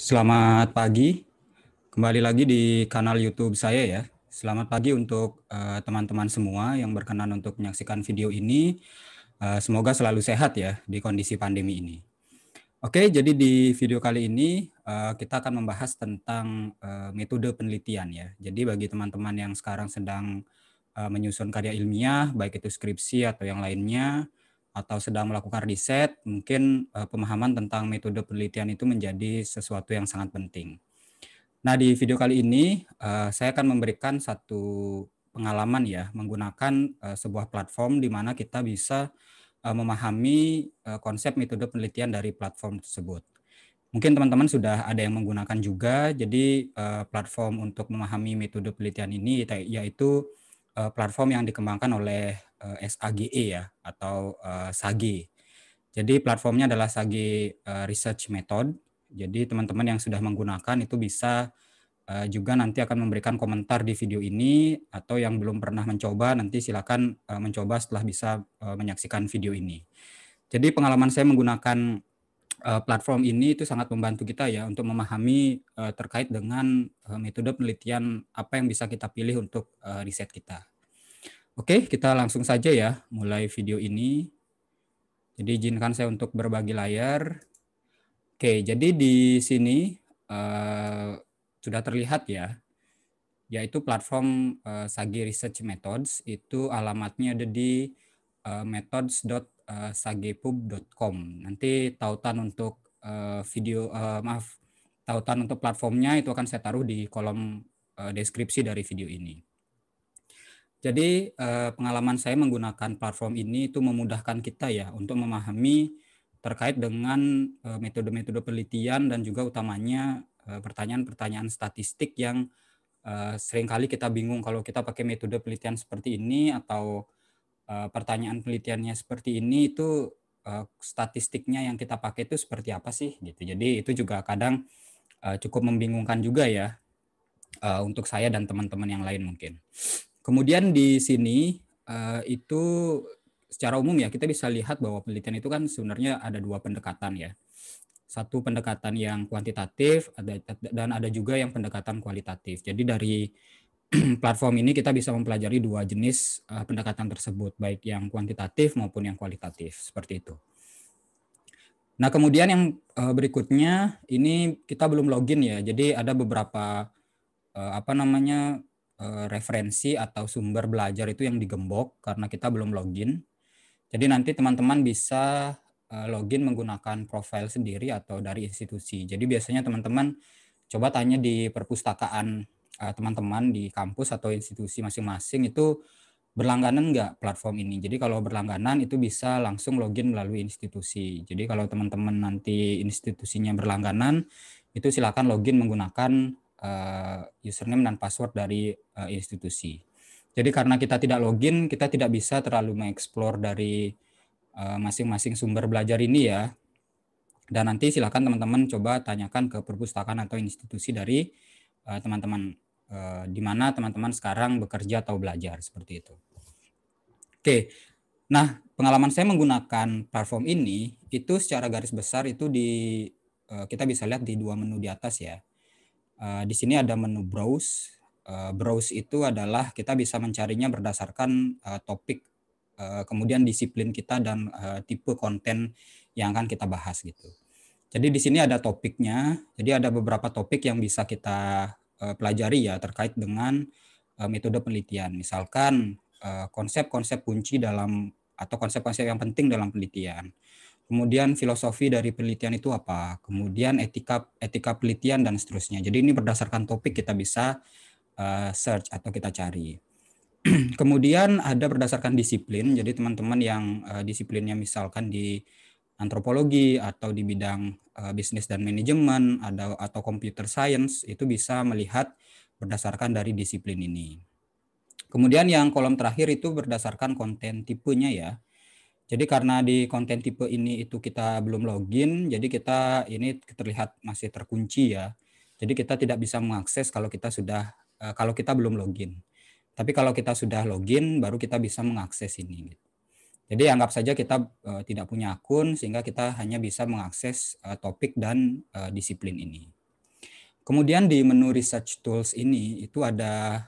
Selamat pagi, kembali lagi di kanal YouTube saya ya. Selamat pagi untuk eh, teman-teman uh, semua yang berkenan untuk menyaksikan video ini. Uh, semoga selalu sehat ya di kondisi pandemi ini. Oke, jadi di video kali ini uh, kita akan membahas tentang uh, metode penelitian ya. Jadi bagi teman-teman yang sekarang sedang uh, menyusun karya ilmiah, baik itu skripsi atau yang lainnya, atau sedang melakukan riset, mungkin eh, pemahaman tentang metode penelitian itu menjadi sesuatu yang sangat penting. Nah, di video kali ini eh, saya akan memberikan satu pengalaman ya menggunakan eh, sebuah platform di mana kita bisa memahami konsep metode penelitian dari platform tersebut. Mungkin teman-teman sudah ada yang menggunakan juga. Jadi platform untuk memahami metode penelitian ini yaitu platform yang dikembangkan oleh uh, eh, SAGE ya atau uh, eh, SAGE. Jadi platformnya adalah SAGE uh, eh, Research Method. Jadi teman-teman yang sudah menggunakan itu bisa uh, juga nanti akan memberikan komentar di video ini atau yang belum pernah mencoba nanti silakan uh, mencoba setelah bisa uh, menyaksikan video ini. Jadi pengalaman saya menggunakan platform ini itu sangat membantu kita ya untuk memahami terkait dengan metode penelitian apa yang bisa kita pilih untuk riset kita. Oke, kita langsung saja ya mulai video ini. Jadi izinkan saya untuk berbagi layar. Oke, jadi di sini uh, sudah terlihat ya, yaitu platform uh, Sagi Research Methods itu alamatnya ada di uh, eh, methods.sagepub.com. Nanti tautan untuk uh, video uh, maaf, tautan untuk platformnya itu akan saya taruh di kolom uh, deskripsi dari video ini. Jadi eh, pengalaman saya menggunakan platform ini itu memudahkan kita ya untuk memahami terkait dengan eh, metode-metode penelitian dan juga utamanya eh, pertanyaan-pertanyaan statistik yang seringkali kita bingung kalau kita pakai metode penelitian seperti ini atau pertanyaan penelitiannya seperti ini itu statistiknya yang kita pakai itu seperti apa sih gitu. Jadi itu juga kadang cukup membingungkan juga ya untuk saya dan teman-teman yang lain mungkin. Kemudian di sini eh, itu secara umum ya kita bisa lihat bahwa penelitian itu kan sebenarnya ada dua pendekatan ya. Satu pendekatan yang kuantitatif ada, dan ada juga yang pendekatan kualitatif. Jadi dari platform ini kita bisa mempelajari dua jenis eh, pendekatan tersebut, baik yang kuantitatif maupun yang kualitatif, seperti itu. Nah, kemudian yang eh, berikutnya ini kita belum login ya. Jadi ada beberapa apa namanya Eh, referensi atau sumber belajar itu yang digembok karena kita belum login. Jadi nanti teman-teman bisa eh, login menggunakan profil sendiri atau dari institusi. Jadi biasanya teman-teman coba tanya di perpustakaan eh, teman-teman di kampus atau institusi masing-masing itu berlangganan nggak platform ini. Jadi kalau berlangganan itu bisa langsung login melalui institusi. Jadi kalau teman-teman nanti institusinya berlangganan itu silakan login menggunakan uh, username dan password dari uh, institusi. Jadi karena kita tidak login, kita tidak bisa terlalu mengeksplor dari eh, masing-masing uh, sumber belajar ini ya. Dan nanti silakan teman-teman coba tanyakan ke perpustakaan atau institusi dari teman-teman uh, uh, di mana teman-teman sekarang bekerja atau belajar seperti itu. Oke. Nah, pengalaman saya menggunakan platform ini itu secara garis besar itu di kita bisa lihat di dua menu di atas ya Eh, di sini ada menu browse. Eh, browse itu adalah kita bisa mencarinya berdasarkan eh, topik, kemudian disiplin kita dan tipe konten yang akan kita bahas gitu. Jadi di sini ada topiknya. Jadi ada beberapa topik yang bisa kita pelajari ya terkait dengan metode penelitian. Misalkan konsep-konsep kunci dalam atau konsep-konsep yang penting dalam penelitian kemudian filosofi dari penelitian itu apa, kemudian etika etika penelitian dan seterusnya. Jadi ini berdasarkan topik kita bisa uh, search atau kita cari. kemudian ada berdasarkan disiplin. Jadi teman-teman yang uh, disiplinnya misalkan di antropologi atau di bidang uh, bisnis dan manajemen ada atau computer science itu bisa melihat berdasarkan dari disiplin ini. Kemudian yang kolom terakhir itu berdasarkan konten tipenya ya. Jadi karena di konten tipe ini itu kita belum login, jadi kita ini terlihat masih terkunci ya. Jadi kita tidak bisa mengakses kalau kita sudah eh, kalau kita belum login. Tapi kalau kita sudah login baru kita bisa mengakses ini. Gitu. Jadi anggap saja kita eh, tidak punya akun sehingga kita hanya bisa mengakses eh, topik dan disiplin ini. Kemudian di menu research tools ini itu ada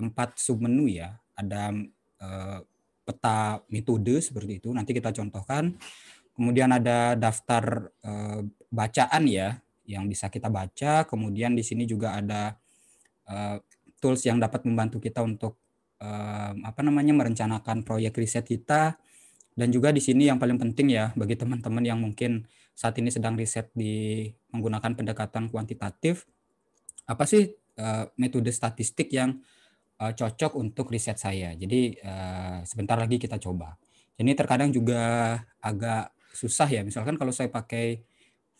empat submenu ya. Ada peta metode seperti itu. Nanti kita contohkan. Kemudian ada daftar eh, bacaan ya yang bisa kita baca. Kemudian di sini juga ada eh, tools yang dapat membantu kita untuk eh, apa namanya merencanakan proyek riset kita. Dan juga di sini yang paling penting ya bagi teman-teman yang mungkin saat ini sedang riset di menggunakan pendekatan kuantitatif, apa sih metode statistik yang uh, cocok untuk riset saya. Jadi uh, sebentar lagi kita coba. Ini terkadang juga agak susah ya. Misalkan kalau saya pakai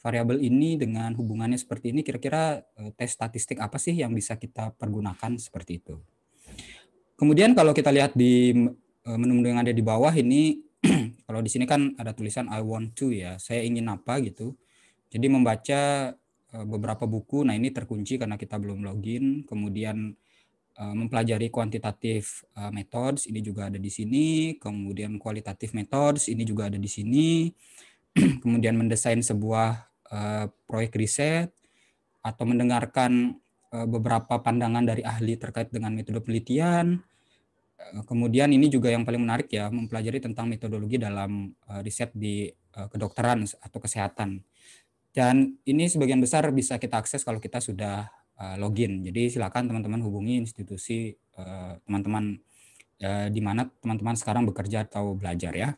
variabel ini dengan hubungannya seperti ini, kira-kira eh, tes statistik apa sih yang bisa kita pergunakan seperti itu. Kemudian kalau kita lihat di menu yang ada di bawah ini, kalau di sini kan ada tulisan I want to ya, saya ingin apa gitu. Jadi membaca beberapa buku, nah ini terkunci karena kita belum login. Kemudian Eh, mempelajari kuantitatif eh, methods ini juga ada di sini, kemudian kualitatif methods ini juga ada di sini, kemudian mendesain sebuah eh, proyek riset atau mendengarkan beberapa pandangan dari ahli terkait dengan metode penelitian. Kemudian ini juga yang paling menarik ya, mempelajari tentang metodologi dalam riset di kedokteran atau kesehatan. Dan ini sebagian besar bisa kita akses kalau kita sudah Eh, login. Jadi silakan teman-teman hubungi institusi eh, teman-teman eh, di mana teman-teman sekarang bekerja atau belajar ya.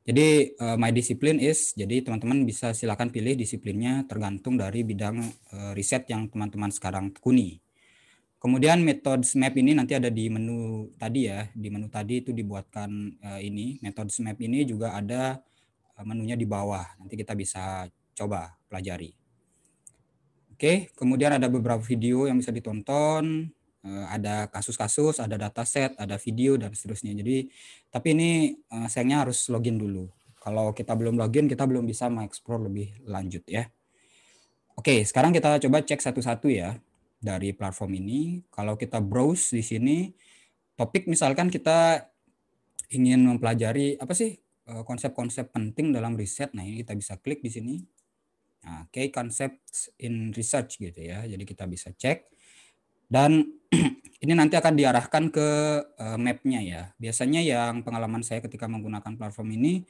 Jadi my discipline is jadi teman-teman bisa silakan pilih disiplinnya tergantung dari bidang riset yang teman-teman sekarang tekuni. Kemudian metode map ini nanti ada di menu tadi ya, di menu tadi itu dibuatkan ini. Metode map ini juga ada menunya di bawah. Nanti kita bisa coba pelajari. Oke, kemudian ada beberapa video yang bisa ditonton, eh, ada kasus-kasus, ada dataset, ada video dan seterusnya. Jadi, tapi ini eh, sayangnya harus login dulu. Kalau kita belum login, kita belum bisa mengeksplor lebih lanjut ya. Oke, sekarang kita coba cek satu-satu ya dari platform ini. Kalau kita browse di sini, topik misalkan kita ingin mempelajari apa sih eh, konsep-konsep penting dalam riset. Nah, ini kita bisa klik di sini Nah, key concepts in research gitu ya. Jadi kita bisa cek dan ini nanti akan diarahkan ke uh, mapnya ya. Biasanya yang pengalaman saya ketika menggunakan platform ini,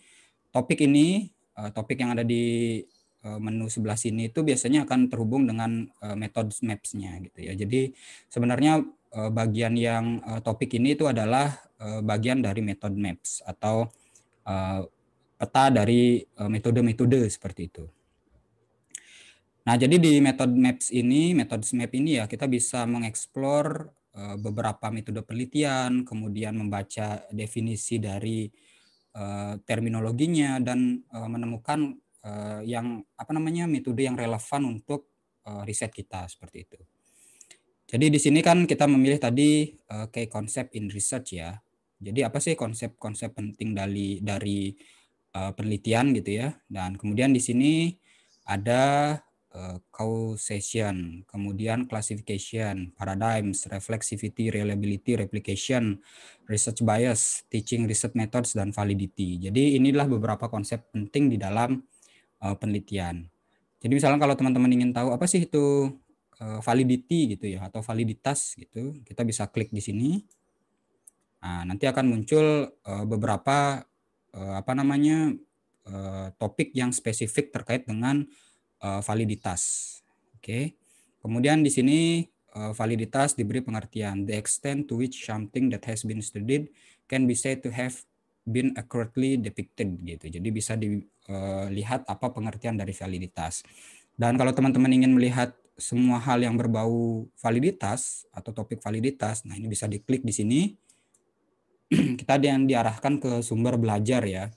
topik ini, eh, topik yang ada di eh, menu sebelah sini itu biasanya akan terhubung dengan uh, metode maps-nya gitu ya. Jadi sebenarnya bagian yang topik ini itu adalah bagian dari metode maps atau peta dari metode -metode seperti itu. Nah, jadi di metode maps ini, metode map ini ya kita bisa mengeksplor eh, beberapa metode penelitian, kemudian membaca definisi dari eh, terminologinya dan eh, menemukan yang apa namanya metode yang relevan untuk riset kita seperti itu. Jadi di sini kan kita memilih tadi kayak key concept in research ya. Jadi apa sih konsep-konsep penting dari dari penelitian gitu ya. Dan kemudian di sini ada Eh, causation, kemudian classification, paradigms, reflexivity, reliability, replication, research bias, teaching research methods, dan validity. Jadi inilah beberapa konsep penting di dalam uh, penelitian. Jadi misalnya kalau teman-teman ingin tahu apa sih itu uh, validity gitu ya atau validitas gitu, kita bisa klik di sini. Nah, nanti akan muncul uh, beberapa uh, apa namanya uh, topik yang spesifik terkait dengan Eh, validitas. Oke. Kemudian di sini eh, validitas diberi pengertian the extent to which something that has been studied can be said to have been accurately depicted gitu. Jadi bisa dilihat eh, apa pengertian dari validitas. Dan kalau teman-teman ingin melihat semua hal yang berbau validitas atau topik validitas, nah ini bisa diklik di sini. Kita yang diarahkan ke sumber belajar ya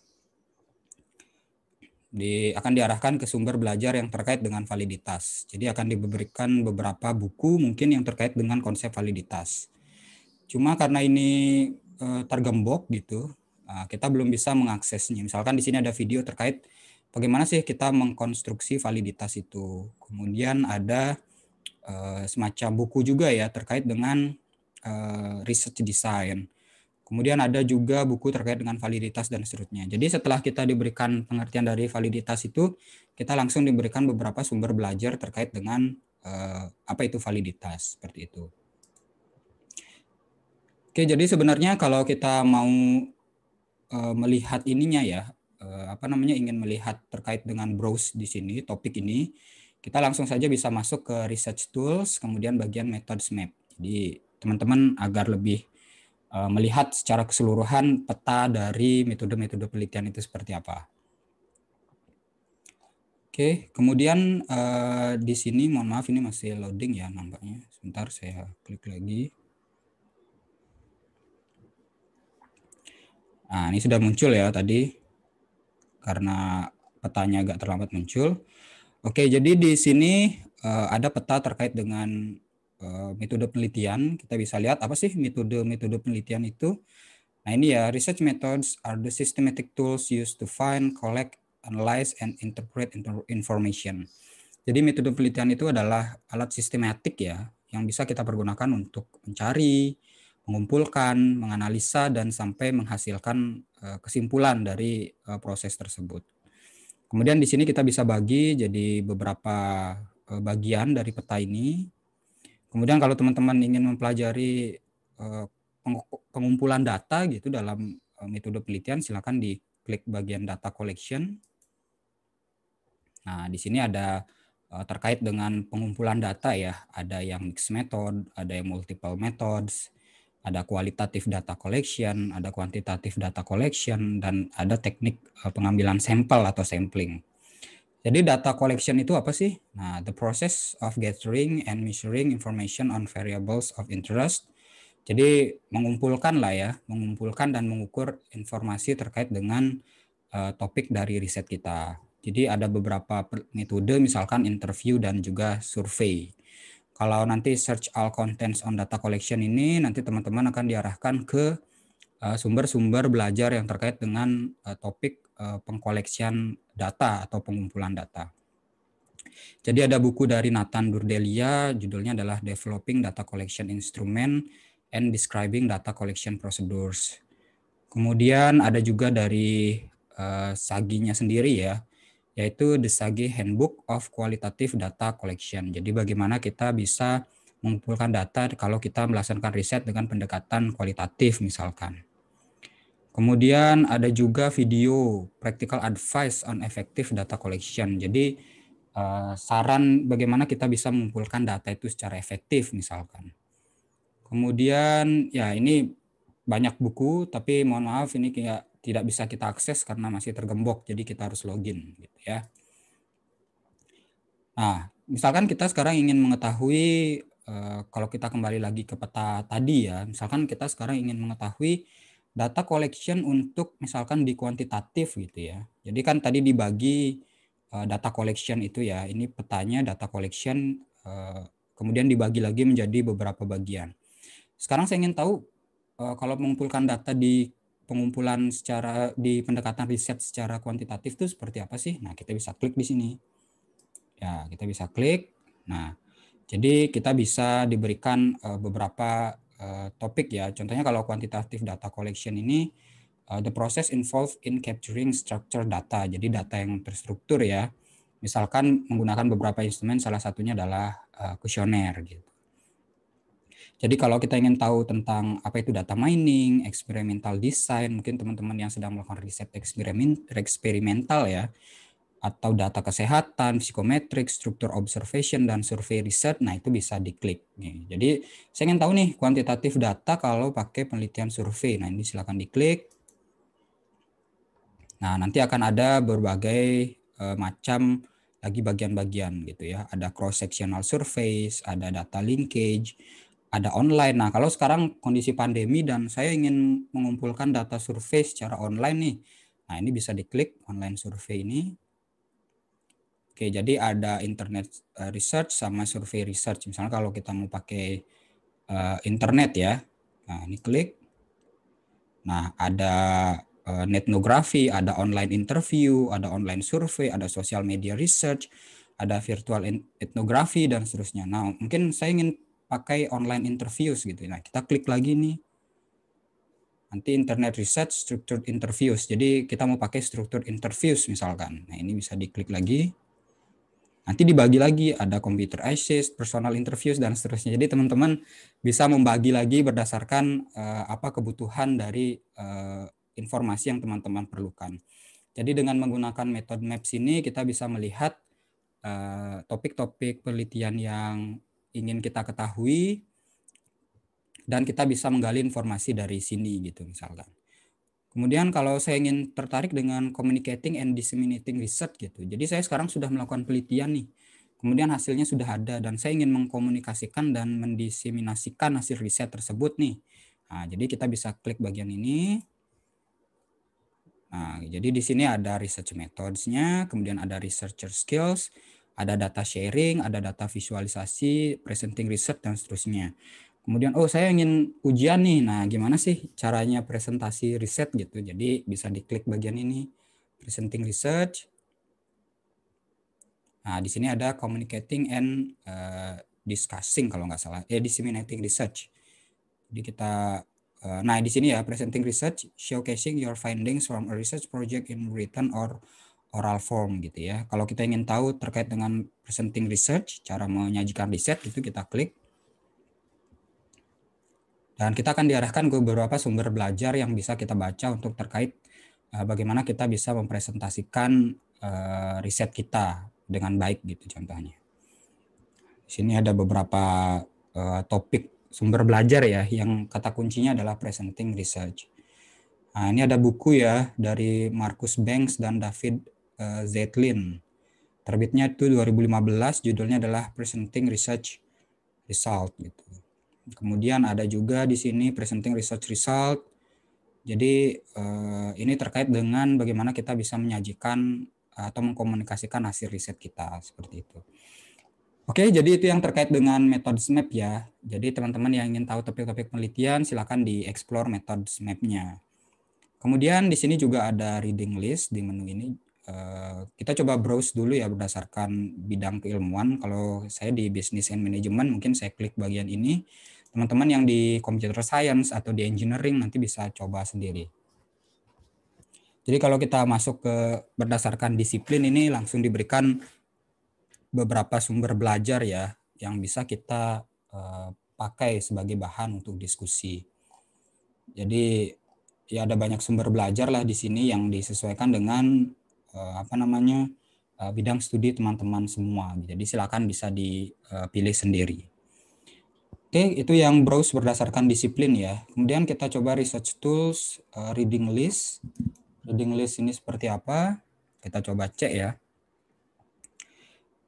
di, akan diarahkan ke sumber belajar yang terkait dengan validitas. Jadi akan diberikan beberapa buku mungkin yang terkait dengan konsep validitas. Cuma karena ini e, tergembok gitu, ah, kita belum bisa mengaksesnya. Misalkan di sini ada video terkait bagaimana sih kita mengkonstruksi validitas itu. Kemudian ada e, semacam buku juga ya terkait dengan e, research design Kemudian ada juga buku terkait dengan validitas dan seterusnya. Jadi setelah kita diberikan pengertian dari validitas itu, kita langsung diberikan beberapa sumber belajar terkait dengan eh, apa itu validitas seperti itu. Oke, jadi sebenarnya kalau kita mau eh, melihat ininya ya, eh, apa namanya ingin melihat terkait dengan browse di sini topik ini, kita langsung saja bisa masuk ke research tools, kemudian bagian methods map. Jadi teman-teman agar lebih Eh, melihat secara keseluruhan peta dari metode-metode penelitian itu seperti apa. Oke, kemudian uh, di sini mohon maaf ini masih loading ya nampaknya. Sebentar saya klik lagi. Nah, ini sudah muncul ya tadi karena petanya agak terlambat muncul. Oke, jadi di sini eh, ada peta terkait dengan Eh, metode penelitian, kita bisa lihat apa sih metode-metode penelitian itu. Nah ini ya, research methods are the systematic tools used to find, collect, analyze, and interpret information. Jadi metode penelitian itu adalah alat sistematik ya, yang bisa kita pergunakan untuk mencari, mengumpulkan, menganalisa, dan sampai menghasilkan eh, kesimpulan dari eh, proses tersebut. Kemudian di sini kita bisa bagi jadi beberapa bagian dari peta ini Kemudian kalau teman-teman ingin mempelajari eh, pengumpulan data gitu dalam eh, metode penelitian silakan di klik bagian data collection. Nah, di sini ada eh, terkait dengan pengumpulan data ya, ada yang mixed method, ada yang multiple methods, ada kualitatif data collection, ada kuantitatif data collection dan ada teknik pengambilan sampel atau sampling. Jadi data collection itu apa sih? Nah, the process of gathering and measuring information on variables of interest. Jadi mengumpulkan lah ya, mengumpulkan dan mengukur informasi terkait dengan uh, topik dari riset kita. Jadi ada beberapa metode misalkan interview dan juga survei. Kalau nanti search all contents on data collection ini nanti teman-teman akan diarahkan ke eh, sumber-sumber uh, belajar yang terkait dengan uh, topik Eh, pengkoleksian data atau pengumpulan data. Jadi ada buku dari Nathan Durdelia, judulnya adalah Developing Data Collection Instrument and Describing Data Collection Procedures. Kemudian ada juga dari uh, Saginya sendiri ya, yaitu The Sagi Handbook of Qualitative Data Collection. Jadi bagaimana kita bisa mengumpulkan data kalau kita melaksanakan riset dengan pendekatan kualitatif misalkan. Kemudian ada juga video practical advice on effective data collection. Jadi eh, saran bagaimana kita bisa mengumpulkan data itu secara efektif misalkan. Kemudian ya ini banyak buku tapi mohon maaf ini kayak tidak bisa kita akses karena masih tergembok jadi kita harus login gitu ya. Nah, misalkan kita sekarang ingin mengetahui eh, kalau kita kembali lagi ke peta tadi ya, misalkan kita sekarang ingin mengetahui data collection untuk misalkan di kuantitatif gitu ya. Jadi kan tadi dibagi uh, data collection itu ya, ini petanya data collection uh, kemudian dibagi lagi menjadi beberapa bagian. Sekarang saya ingin tahu uh, kalau mengumpulkan data di pengumpulan secara di pendekatan riset secara kuantitatif itu seperti apa sih? Nah, kita bisa klik di sini. Ya, kita bisa klik. Nah, jadi kita bisa diberikan beberapa Eh, topik ya. Contohnya kalau kuantitatif data collection ini uh, the process involved in capturing structured data. Jadi data yang terstruktur ya. Misalkan menggunakan beberapa instrumen salah satunya adalah eh, kuesioner uh, gitu. Jadi kalau kita ingin tahu tentang apa itu data mining, experimental design, mungkin teman-teman yang sedang melakukan riset eksperimen, eksperimental ya, atau data kesehatan, psikometrik, struktur observation, dan survei riset, nah itu bisa diklik. Nih, jadi saya ingin tahu nih kuantitatif data kalau pakai penelitian survei. Nah ini silakan diklik. Nah nanti akan ada berbagai eh, macam lagi bagian-bagian gitu ya. Ada cross-sectional surveys, ada data linkage, ada online. Nah kalau sekarang kondisi pandemi dan saya ingin mengumpulkan data survei secara online nih. Nah ini bisa diklik online survei ini. Oke, jadi ada internet eh, research sama survei research. Misalnya kalau kita mau pakai uh, internet ya, nah ini klik. Nah, ada uh, netnografi, ada online interview, ada online survei, ada social media research, ada virtual etnografi dan seterusnya. Nah, mungkin saya ingin pakai online interviews gitu. Nah, kita klik lagi nih. Nanti internet research structured interviews. Jadi kita mau pakai structured interviews misalkan. Nah, ini bisa diklik lagi. Nanti dibagi lagi ada computer assist, personal interviews dan seterusnya. Jadi teman-teman bisa membagi lagi berdasarkan uh, apa kebutuhan dari uh, informasi yang teman-teman perlukan. Jadi dengan menggunakan metode maps ini kita bisa melihat eh, topik-topik uh, penelitian yang ingin kita ketahui dan kita bisa menggali informasi dari sini gitu misalkan. Kemudian kalau saya ingin tertarik dengan communicating and disseminating research gitu. Jadi saya sekarang sudah melakukan penelitian nih. Kemudian hasilnya sudah ada dan saya ingin mengkomunikasikan dan mendiseminasikan hasil riset tersebut nih. Nah, jadi kita bisa klik bagian ini. Nah, jadi di sini ada research methods-nya, kemudian ada researcher skills, ada data sharing, ada data visualisasi, presenting research dan seterusnya kemudian oh saya ingin ujian nih nah gimana sih caranya presentasi riset gitu jadi bisa diklik bagian ini presenting research nah di sini ada communicating and uh, discussing kalau nggak salah eh disseminating research jadi kita uh, nah di sini ya presenting research showcasing your findings from a research project in written or oral form gitu ya kalau kita ingin tahu terkait dengan presenting research cara menyajikan riset itu kita klik dan kita akan diarahkan ke beberapa sumber belajar yang bisa kita baca untuk terkait eh, bagaimana kita bisa mempresentasikan eh, riset kita dengan baik gitu contohnya. Di sini ada beberapa eh, topik sumber belajar ya yang kata kuncinya adalah presenting research. Nah, ini ada buku ya dari Marcus Banks dan David Zetlin. Terbitnya itu 2015, judulnya adalah Presenting Research Result gitu. Kemudian ada juga di sini presenting research result. Jadi eh, ini terkait dengan bagaimana kita bisa menyajikan atau mengkomunikasikan hasil riset kita seperti itu. Oke, jadi itu yang terkait dengan metode map ya. Jadi teman-teman yang ingin tahu topik-topik penelitian silakan di explore metode map-nya. Kemudian di sini juga ada reading list di menu ini. Eh, kita coba browse dulu ya berdasarkan bidang keilmuan. Kalau saya di business and management mungkin saya klik bagian ini teman-teman yang di computer science atau di engineering nanti bisa coba sendiri. Jadi kalau kita masuk ke berdasarkan disiplin ini langsung diberikan beberapa sumber belajar ya yang bisa kita eh, pakai sebagai bahan untuk diskusi. Jadi ya ada banyak sumber belajar lah di sini yang disesuaikan dengan eh, apa namanya eh, bidang studi teman-teman semua. Jadi silakan bisa dipilih sendiri. Oke, itu yang browse berdasarkan disiplin ya. Kemudian kita coba research tools, uh, reading list. Reading list ini seperti apa? Kita coba cek ya.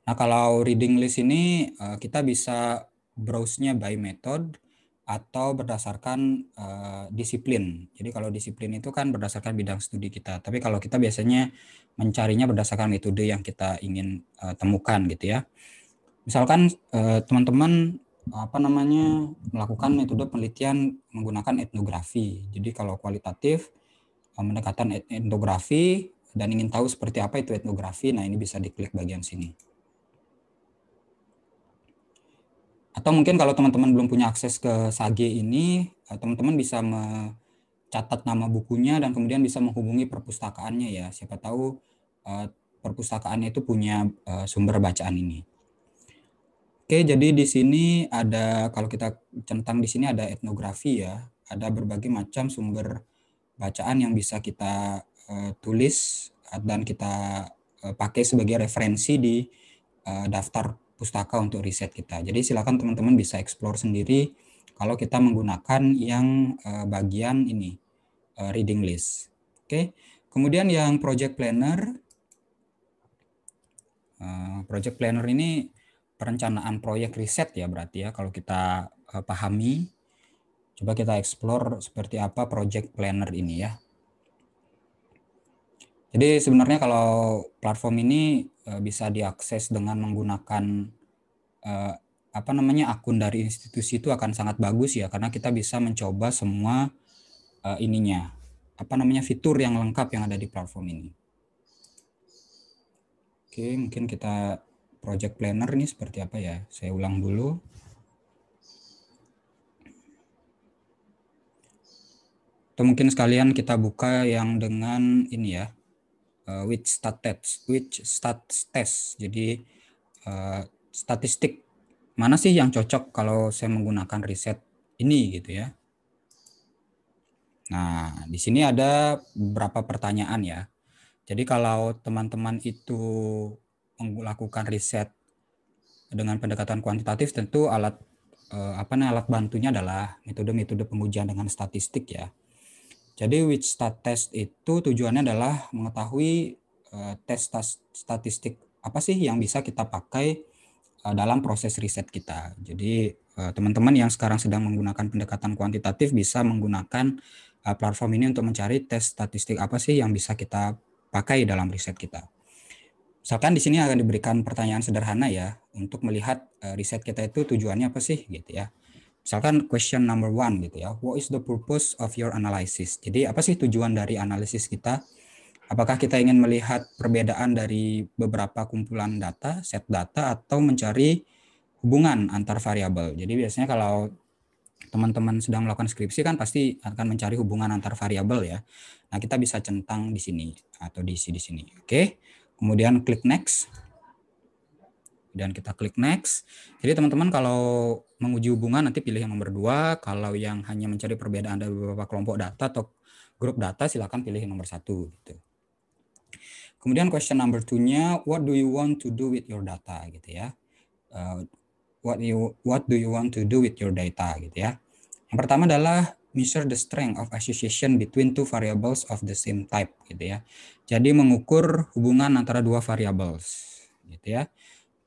Nah, kalau reading list ini uh, kita bisa browse-nya by method atau berdasarkan uh, disiplin. Jadi kalau disiplin itu kan berdasarkan bidang studi kita. Tapi kalau kita biasanya mencarinya berdasarkan metode yang kita ingin uh, temukan gitu ya. Misalkan teman-teman apa namanya melakukan metode penelitian menggunakan etnografi. Jadi kalau kualitatif eh, mendekatan etnografi dan ingin tahu seperti apa itu etnografi, nah ini bisa diklik bagian sini. Atau mungkin kalau teman-teman belum punya akses ke Sage ini, eh, teman-teman bisa mencatat nama bukunya dan kemudian bisa menghubungi perpustakaannya ya. Siapa tahu eh, perpustakaannya itu punya sumber bacaan ini. Oke, jadi di sini ada kalau kita centang di sini ada etnografi ya, ada berbagai macam sumber bacaan yang bisa kita uh, tulis dan kita uh, pakai sebagai referensi di uh, daftar pustaka untuk riset kita. Jadi silakan teman-teman bisa explore sendiri kalau kita menggunakan yang uh, bagian ini uh, reading list. Oke. Kemudian yang project planner project planner ini perencanaan proyek riset ya berarti ya kalau kita uh, pahami coba kita explore seperti apa project planner ini ya. Jadi sebenarnya kalau platform ini uh, bisa diakses dengan menggunakan uh, apa namanya akun dari institusi itu akan sangat bagus ya karena kita bisa mencoba semua uh, ininya apa namanya fitur yang lengkap yang ada di platform ini. Oke, mungkin kita project planner ini seperti apa ya? Saya ulang dulu. Atau mungkin sekalian kita buka yang dengan ini ya, eh, Which stat Test? Which stat test. Jadi uh, statistik mana sih yang cocok kalau saya menggunakan riset ini gitu ya. Nah, di sini ada beberapa pertanyaan ya. Jadi kalau teman-teman itu melakukan riset dengan pendekatan kuantitatif tentu alat eh, apa nih alat bantunya adalah metode-metode pengujian dengan statistik ya. Jadi which stat test itu tujuannya adalah mengetahui eh, tes statistik apa sih yang bisa kita pakai eh, dalam proses riset kita. Jadi eh, teman-teman eh, yang sekarang sedang menggunakan pendekatan kuantitatif bisa menggunakan eh, platform ini untuk mencari tes statistik apa sih yang bisa kita pakai dalam riset kita. Misalkan di sini akan diberikan pertanyaan sederhana ya untuk melihat eh, riset kita itu tujuannya apa sih gitu ya. Misalkan question number one gitu ya, what is the purpose of your analysis? Jadi apa sih tujuan dari analisis kita? Apakah kita ingin melihat perbedaan dari beberapa kumpulan data, set data, atau mencari hubungan antar variabel? Jadi biasanya kalau teman-teman sedang melakukan skripsi kan pasti akan mencari hubungan antar variabel ya. Nah kita bisa centang di sini atau diisi di sini. Oke. Kemudian klik next. Dan kita klik next. Jadi teman-teman kalau menguji hubungan nanti pilih yang nomor dua. Kalau yang hanya mencari perbedaan dari beberapa kelompok data atau grup data silakan pilih yang nomor satu. Gitu. Kemudian question number two-nya, what do you want to do with your data? Gitu ya. Uh, what you what do you want to do with your data? Gitu ya. Yang pertama adalah measure the strength of association between two variables of the same type gitu ya. Jadi mengukur hubungan antara dua variables gitu ya.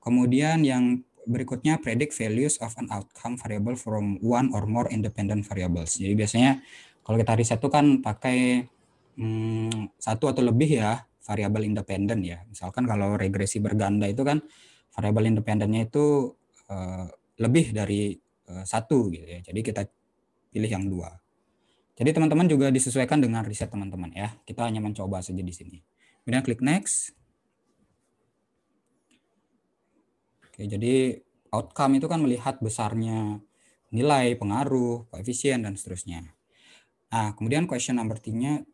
Kemudian yang berikutnya predict values of an outcome variable from one or more independent variables. Jadi biasanya kalau kita riset itu kan pakai hmm, satu atau lebih ya variabel independen ya. Misalkan kalau regresi berganda itu kan variabel independennya itu uh, lebih dari uh, satu gitu ya. Jadi kita pilih yang dua. Jadi teman-teman juga disesuaikan dengan riset teman-teman ya. Kita hanya mencoba saja di sini. Kemudian klik next. Oke, jadi outcome itu kan melihat besarnya nilai, pengaruh, koefisien dan seterusnya. Nah, kemudian question number 3-nya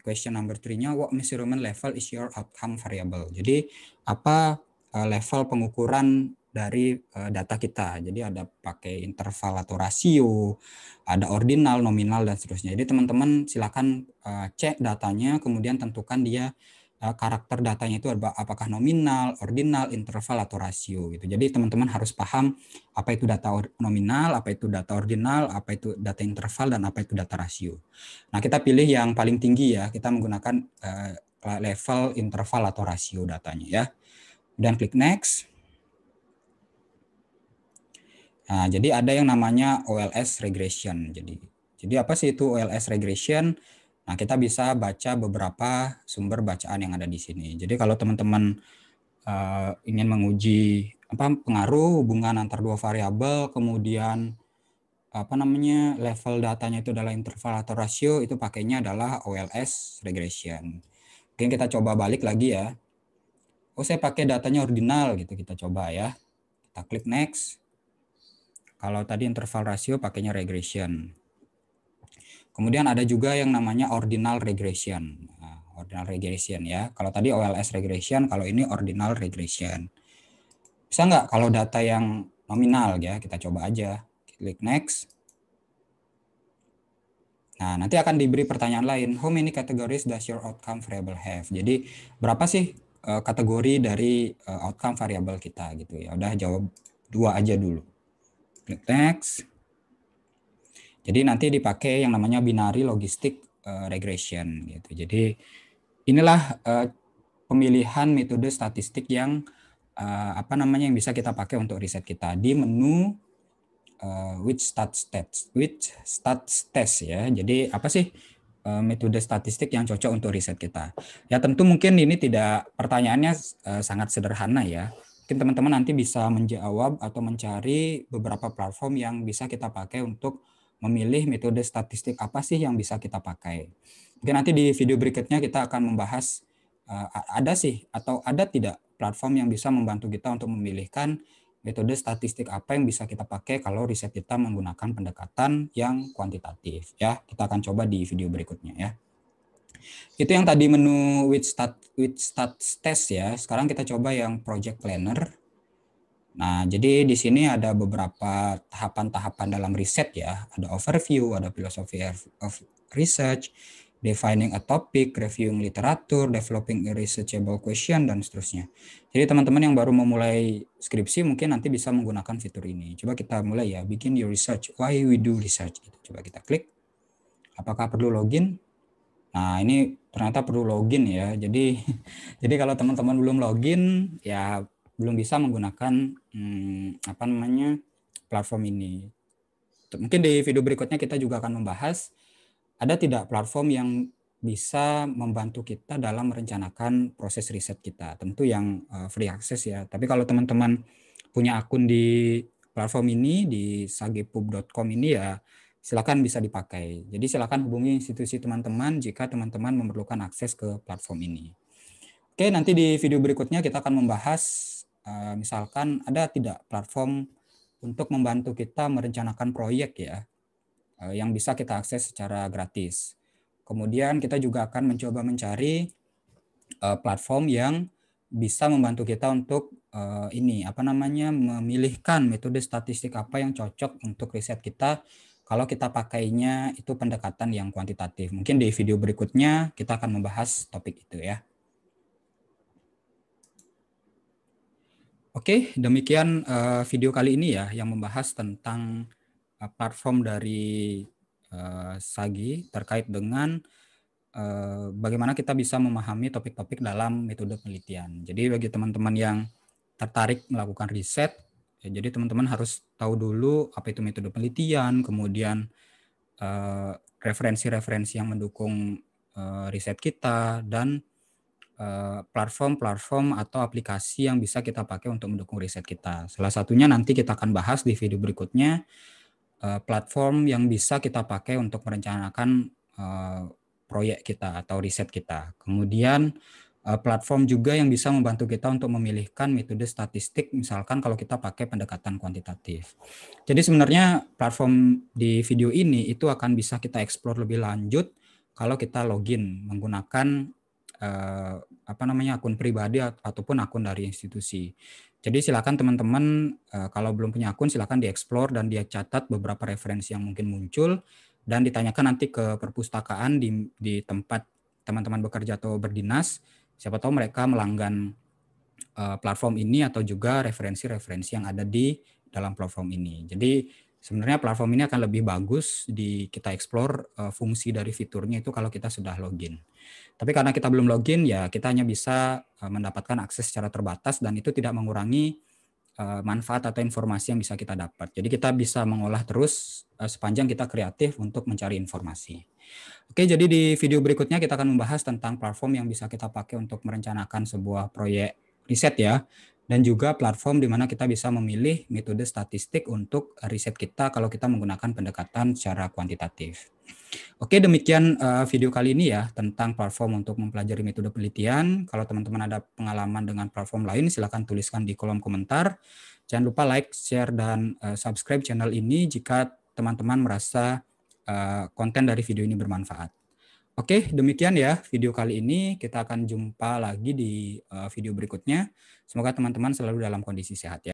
question number 3-nya what measurement level is your outcome variable. Jadi apa eh, level pengukuran dari uh, data kita. Jadi ada pakai interval atau rasio, ada ordinal, nominal dan seterusnya. Jadi teman-teman silakan uh, cek datanya kemudian tentukan dia uh, karakter datanya itu apakah nominal, ordinal, interval atau rasio gitu. Jadi teman-teman harus paham apa itu data nominal, apa itu data ordinal, apa itu data interval dan apa itu data rasio. Nah, kita pilih yang paling tinggi ya. Kita menggunakan uh, level interval atau rasio datanya ya. Dan klik next. Nah, jadi ada yang namanya OLS regression. Jadi jadi apa sih itu OLS regression? Nah, kita bisa baca beberapa sumber bacaan yang ada di sini. Jadi kalau teman-teman uh, ingin menguji apa pengaruh hubungan antar dua variabel, kemudian apa namanya level datanya itu adalah interval atau rasio, itu pakainya adalah OLS regression. Mungkin kita coba balik lagi ya. Oh, saya pakai datanya ordinal gitu kita coba ya. Kita klik next. Kalau tadi interval rasio pakainya regression. Kemudian ada juga yang namanya ordinal regression. Nah, ordinal regression ya. Kalau tadi OLS regression, kalau ini ordinal regression. Bisa nggak kalau data yang nominal ya, kita coba aja. Klik next. Nah, nanti akan diberi pertanyaan lain. How many categories does your outcome variable have? Jadi, berapa sih eh, kategori dari eh, outcome variable kita gitu ya. Udah jawab dua aja dulu. Click next. Jadi nanti dipakai yang namanya binary logistic eh, regression gitu. Jadi inilah eh, pemilihan metode statistik yang eh, apa namanya yang bisa kita pakai untuk riset kita di menu which stats test which stats test ya. Jadi apa sih metode statistik yang cocok untuk riset kita? Ya tentu mungkin ini tidak pertanyaannya sangat sederhana ya mungkin teman-teman nanti bisa menjawab atau mencari beberapa platform yang bisa kita pakai untuk memilih metode statistik apa sih yang bisa kita pakai. Mungkin nanti di video berikutnya kita akan membahas uh, ada sih atau ada tidak platform yang bisa membantu kita untuk memilihkan metode statistik apa yang bisa kita pakai kalau riset kita menggunakan pendekatan yang kuantitatif ya. Kita akan coba di video berikutnya ya. Itu yang tadi menu with stat with stats test ya. Sekarang kita coba yang project planner. Nah, jadi di sini ada beberapa tahapan-tahapan dalam riset ya. Ada overview, ada philosophy of research, defining a topic, reviewing literatur, developing a researchable question, dan seterusnya. Jadi teman-teman yang baru memulai skripsi mungkin nanti bisa menggunakan fitur ini. Coba kita mulai ya, begin your research, why we do research. Gitu. Coba kita klik. Apakah perlu login? Nah, ini ternyata perlu login ya. Jadi jadi kalau teman-teman belum login ya belum bisa menggunakan hmm, apa namanya platform ini. Mungkin di video berikutnya kita juga akan membahas ada tidak platform yang bisa membantu kita dalam merencanakan proses riset kita. Tentu yang eh, free access ya. Tapi kalau teman-teman punya akun di platform ini di sagepub.com ini ya silakan bisa dipakai. Jadi silakan hubungi institusi teman-teman jika teman-teman memerlukan akses ke platform ini. Oke, nanti di video berikutnya kita akan membahas eh, misalkan ada tidak platform untuk membantu kita merencanakan proyek ya eh, yang bisa kita akses secara gratis. Kemudian kita juga akan mencoba mencari eh, platform yang bisa membantu kita untuk ini apa namanya memilihkan metode statistik apa yang cocok untuk riset kita kalau kita pakainya itu pendekatan yang kuantitatif. Mungkin di video berikutnya kita akan membahas topik itu ya. Oke, demikian eh, video kali ini ya yang membahas tentang eh, platform dari eh, Sagi terkait dengan bagaimana kita bisa memahami topik-topik dalam metode penelitian. Jadi bagi teman-teman yang tertarik melakukan riset Ya, jadi teman-teman harus tahu dulu apa itu metode penelitian, kemudian eh, referensi-referensi uh, yang mendukung uh, riset kita dan eh, platform-platform uh, atau aplikasi yang bisa kita pakai untuk mendukung riset kita. Salah satunya nanti kita akan bahas di video berikutnya platform yang bisa kita pakai untuk merencanakan proyek kita atau riset kita. Kemudian Eh, platform juga yang bisa membantu kita untuk memilihkan metode statistik misalkan kalau kita pakai pendekatan kuantitatif. Jadi sebenarnya platform di video ini itu akan bisa kita explore lebih lanjut kalau kita login menggunakan eh, apa namanya akun pribadi ataupun akun dari institusi. Jadi silakan teman-teman eh, kalau belum punya akun silakan dieksplor dan dia catat beberapa referensi yang mungkin muncul dan ditanyakan nanti ke perpustakaan di di tempat teman-teman bekerja atau berdinas Siapa tahu mereka melanggan uh, platform ini atau juga referensi-referensi yang ada di dalam platform ini. Jadi sebenarnya platform ini akan lebih bagus di kita eksplor uh, eh, fungsi dari fiturnya itu kalau kita sudah login. Tapi karena kita belum login ya kita hanya bisa uh, mendapatkan akses secara terbatas dan itu tidak mengurangi manfaat atau informasi yang bisa kita dapat. Jadi kita bisa mengolah terus sepanjang kita kreatif untuk mencari informasi. Oke, jadi di video berikutnya kita akan membahas tentang platform yang bisa kita pakai untuk merencanakan sebuah proyek riset ya dan juga platform di mana kita bisa memilih metode statistik untuk riset kita kalau kita menggunakan pendekatan secara kuantitatif. Oke, demikian eh, video kali ini ya tentang platform untuk mempelajari metode penelitian. Kalau teman-teman ada pengalaman dengan platform lain, silakan tuliskan di kolom komentar. Jangan lupa like, share, dan eh, subscribe channel ini jika teman-teman merasa Eh, konten dari video ini bermanfaat. Oke, demikian ya video kali ini. Kita akan jumpa lagi di eh, video berikutnya. Semoga teman-teman selalu dalam kondisi sehat ya.